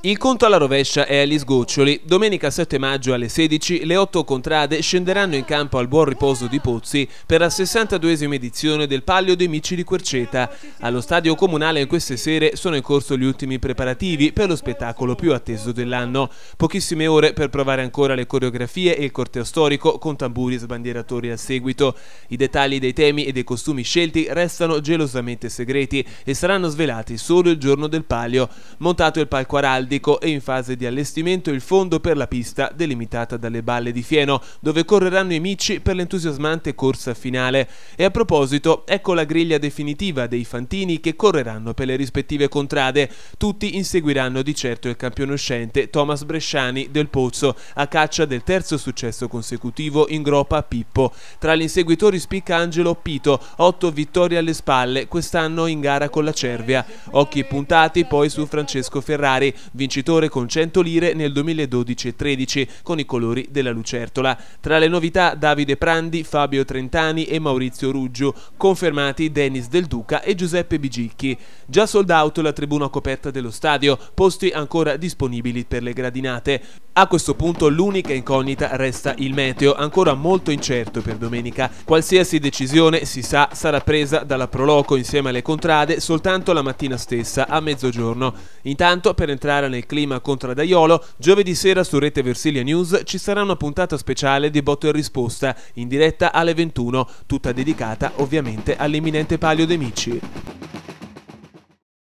Il conto alla rovescia è agli sgoccioli. Domenica 7 maggio alle 16 le otto contrade scenderanno in campo al buon riposo di Pozzi per la 62esima edizione del Palio dei Mici di Querceta. Allo stadio comunale in queste sere sono in corso gli ultimi preparativi per lo spettacolo più atteso dell'anno. Pochissime ore per provare ancora le coreografie e il corteo storico con tamburi e sbandieratori al seguito. I dettagli dei temi e dei costumi scelti restano gelosamente segreti e saranno svelati solo il giorno del palio. Montato il palco araldo araldico e in fase di allestimento il fondo per la pista delimitata dalle balle di fieno, dove correranno i Micci per l'entusiasmante corsa finale. E a proposito, ecco la griglia definitiva dei fantini che correranno per le rispettive contrade. Tutti inseguiranno di certo il campione uscente Thomas Bresciani del Pozzo, a caccia del terzo successo consecutivo in groppa a Pippo. Tra gli inseguitori spicca Angelo Pito, 8 vittorie alle spalle, quest'anno in gara con la Cervia. Occhi puntati poi su Francesco Ferrari, vincitore con 100 lire nel 2012-13 con i colori della lucertola. Tra le novità Davide Prandi, Fabio Trentani e Maurizio Ruggio, confermati Denis Del Duca e Giuseppe Bigicchi. Già sold out la tribuna coperta dello stadio, posti ancora disponibili per le gradinate. A questo punto l'unica incognita resta il meteo, ancora molto incerto per domenica. Qualsiasi decisione, si sa, sarà presa dalla Proloco insieme alle contrade soltanto la mattina stessa, a mezzogiorno. Intanto, per entrare nel clima contradaiolo, giovedì sera su Rete Versilia News ci sarà una puntata speciale di Botto e Risposta, in diretta alle 21, tutta dedicata ovviamente all'imminente Palio dei Mici.